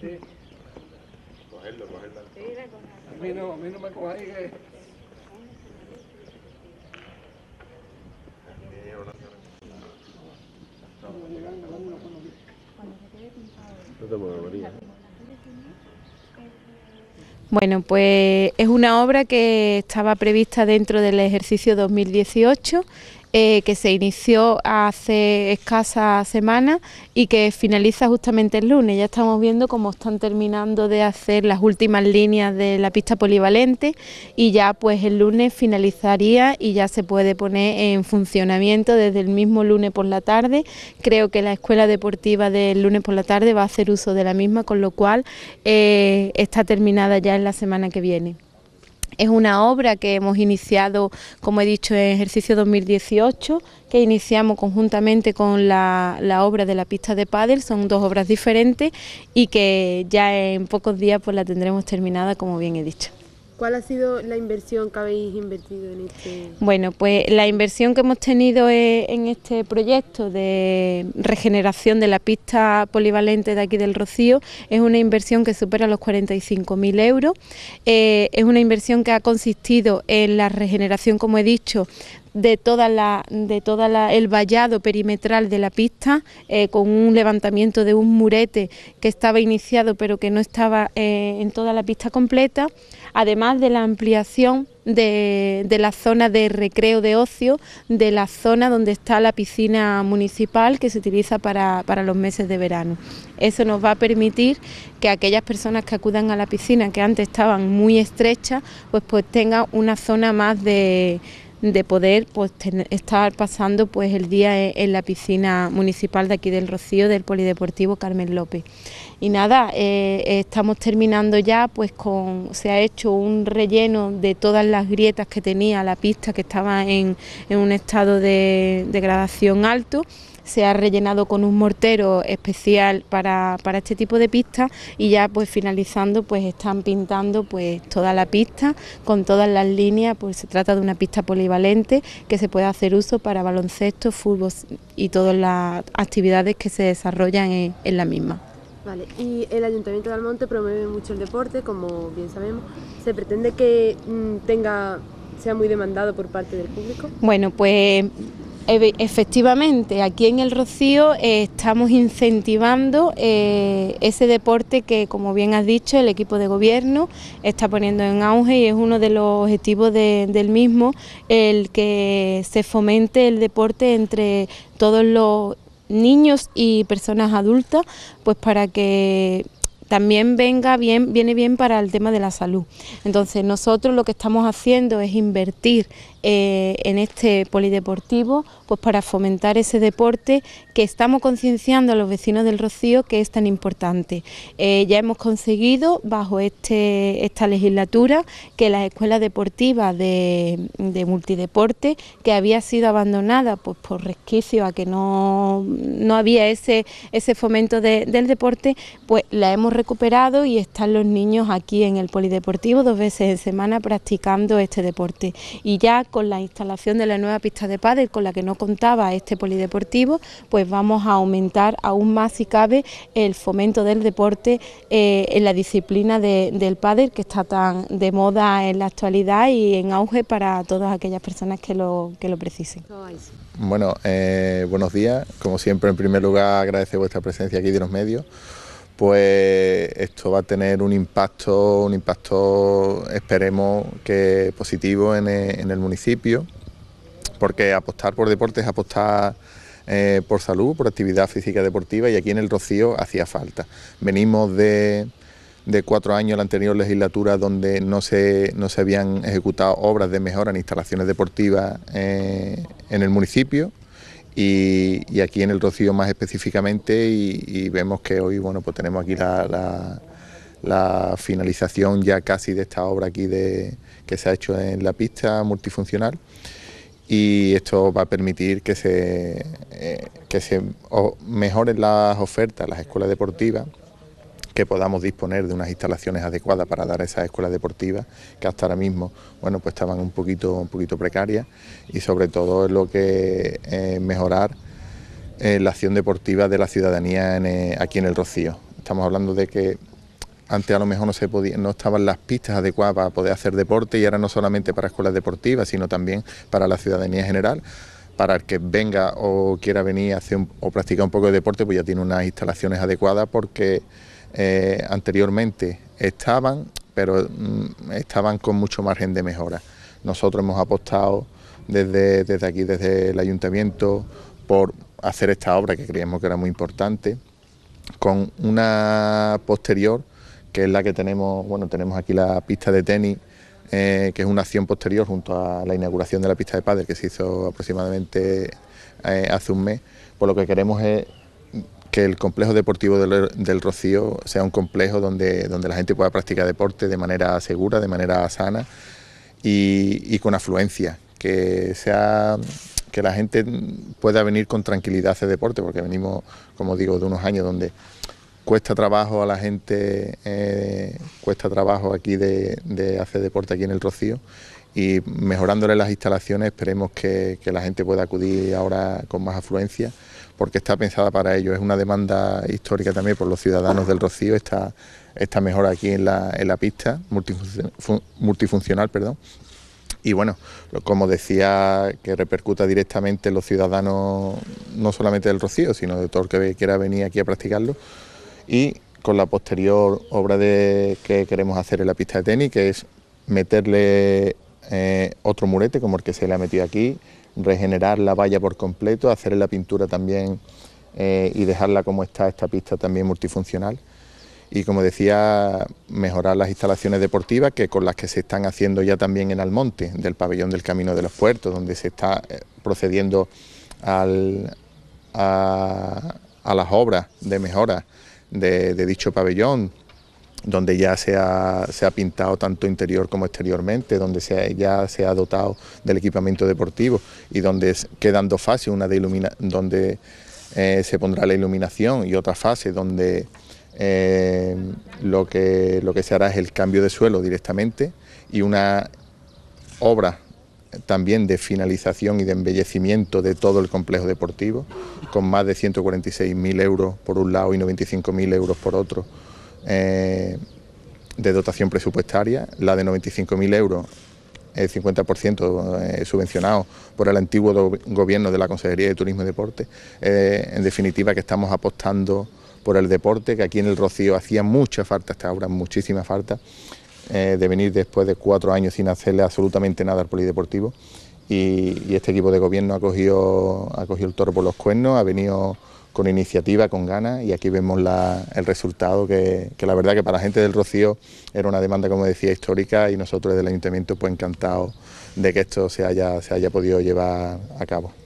Sí. Cogerlo, cogerlo. Sí, a mí no, a mí no me coja ahí que... Bueno, pues es una obra que estaba prevista dentro del ejercicio 2018 eh, que se inició hace escasa semana y que finaliza justamente el lunes. Ya estamos viendo cómo están terminando de hacer las últimas líneas de la pista polivalente y ya pues el lunes finalizaría y ya se puede poner en funcionamiento desde el mismo lunes por la tarde. Creo que la escuela deportiva del lunes por la tarde va a hacer uso de la misma, con lo cual eh, está terminada ya en la semana que viene. Es una obra que hemos iniciado, como he dicho, en ejercicio 2018, que iniciamos conjuntamente con la, la obra de la pista de pádel, son dos obras diferentes y que ya en pocos días pues la tendremos terminada, como bien he dicho. ¿Cuál ha sido la inversión que habéis invertido en este? Bueno, pues la inversión que hemos tenido en este proyecto de regeneración de la pista polivalente de aquí del Rocío es una inversión que supera los 45.000 euros. Eh, es una inversión que ha consistido en la regeneración, como he dicho, de toda la de toda el vallado perimetral de la pista eh, con un levantamiento de un murete que estaba iniciado pero que no estaba eh, en toda la pista completa además de la ampliación de, la zona de recreo de ocio, de la zona donde está la piscina municipal que se utiliza para, para, los meses de verano. Eso nos va a permitir que aquellas personas que acudan a la piscina, que antes estaban muy estrechas, pues, pues tengan una zona más de de poder pues, estar pasando pues, el día e-, en, la piscina municipal de aquí del Rocío del Polideportivo Carmen López. Y nada, eh, estamos terminando ya, pues con, se ha hecho un relleno de todas las grietas que tenía la pista que estaba en, en un estado de degradación alto se ha rellenado con un mortero especial para, para este tipo de pistas y ya pues finalizando pues están pintando pues toda la pista con todas las líneas, pues se trata de una pista polivalente que se puede hacer uso para baloncesto, fútbol y todas las actividades que se desarrollan en, en la misma. Vale, y el Ayuntamiento de Almonte promueve mucho el deporte, como bien sabemos. ¿Se pretende que mm, tenga sea muy demandado por parte del público? Bueno, pues Efectivamente, aquí en el Rocío eh, estamos incentivando eh, ese deporte que, como bien has dicho, el equipo de gobierno está poniendo en auge y es uno de los objetivos del mismo, el que se fomente el deporte entre todos los niños y personas adultas, pues para que también venga bien, viene bien para el tema de la salud. Entonces nosotros lo que estamos haciendo es invertir eh, en este polideportivo pues para fomentar ese deporte que estamos concienciando a los vecinos del Rocío que es tan importante. Eh, ya hemos conseguido bajo este, esta legislatura que la escuela deportivas de, multideporte que había sido abandonada pues por resquicio a que no, no había ese, ese fomento del deporte, pues la hemos recuperado y están los niños aquí en el polideportivo dos veces en semana practicando este deporte. Y ya con la instalación de la nueva pista de pádel con la que no contaba este polideportivo, pues vamos a aumentar aún más si cabe el fomento del deporte eh, en la disciplina de, del pádel que está tan de moda en la actualidad y en auge para todas aquellas personas que lo, que lo precisen. Bueno, eh, buenos días. Como siempre, en primer lugar, agradece vuestra presencia aquí de los medios pues esto va a tener un impacto, un impacto esperemos que positivo en e, el, municipio, porque apostar por deportes, es apostar eh, por salud, por actividad física deportiva y aquí en el Rocío hacía falta. Venimos de, cuatro años la anterior legislatura donde no se, habían ejecutado obras de mejora en instalaciones deportivas eh, en el municipio y, aquí en el Rocío más específicamente y, vemos que hoy bueno pues tenemos aquí la, finalización ya casi de esta obra aquí de, que se ha hecho en la pista multifuncional y esto va a permitir que se, eh, que se mejoren las ofertas, las escuelas deportivas que podamos disponer de unas instalaciones adecuadas para dar esas escuelas deportivas que hasta ahora mismo bueno, pues estaban un poquito, un poquito precarias y sobre todo es lo que eh, mejorar eh, la acción deportiva de la ciudadanía eh, aquí en el Rocío. Estamos hablando de que antes a lo mejor no se no estaban las pistas adecuadas para poder hacer deporte y ahora no solamente para escuelas deportivas, sino también para la ciudadanía en general. Para el que venga o quiera venir o practicar un poco de deporte, pues ya tiene unas instalaciones adecuadas porque eh, anteriormente estaban, pero mm, estaban con mucho margen de mejora. Nosotros hemos apostado desde, desde aquí, desde el ayuntamiento, por hacer esta obra que creíamos que era muy importante, con una posterior, que es la que tenemos, bueno, tenemos aquí la pista de tenis, eh, que es una acción posterior junto a la inauguración de la pista de pádel que se hizo aproximadamente eh, hace un mes, por lo que queremos es que el complejo deportivo del, Rocío sea un complejo donde, la gente pueda practicar deporte de manera segura, de manera sana y, con afluencia, que sea que la gente pueda venir con tranquilidad a hacer deporte, porque venimos, como digo, de unos años donde cuesta trabajo a la gente, eh, cuesta trabajo aquí de, hacer deporte aquí en el Rocío y mejorándole las instalaciones esperemos que la gente pueda acudir ahora con más afluencia porque está pensada para ello. Es una demanda histórica también por los ciudadanos del Rocío, está mejor mejora aquí en la, pista, multifuncional, perdón. Y bueno, como decía, que repercuta directamente en los ciudadanos, no solamente del Rocío, sino de todo el que quiera venir aquí a practicarlo. Y con la posterior obra de, que queremos hacer en la pista de tenis, que es meterle eh, otro murete como el que se le ha metido aquí, regenerar la valla por completo, hacer la pintura también eh, y dejarla como está esta pista también multifuncional. Y como decía, mejorar las instalaciones deportivas que con las que se están haciendo ya también en Almonte, del pabellón del Camino de los Puertos, donde se está eh, procediendo a, las obras de mejora de dicho pabellón, donde ya se ha, pintado tanto interior como exteriormente, donde ya se ha dotado del equipamiento deportivo y donde quedan dos fases, una donde eh, se pondrá la iluminación y otra fase donde eh, lo, que, lo que se hará es el cambio de suelo directamente y una obra también de finalización y de embellecimiento de todo el complejo deportivo, con más de 146.000 euros por un lado y 95.000 euros por otro, eh, de dotación presupuestaria, la de 95.000 euros, el 50% eh, subvencionado por el antiguo gobierno de la Consejería de Turismo y Deporte. Eh, en definitiva, que estamos apostando por el deporte, que aquí en el Rocío hacía mucha falta hasta ahora, muchísima falta, de venir después de cuatro años sin hacerle absolutamente nada al polideportivo. Y, este equipo de gobierno ha cogido, ha cogido el toro por los cuernos, ha venido con iniciativa, con ganas y aquí vemos el resultado que, la verdad que para la gente del Rocío era una demanda, como decía, histórica y nosotros del Ayuntamiento pues encantados de que esto se haya, se haya podido llevar a cabo.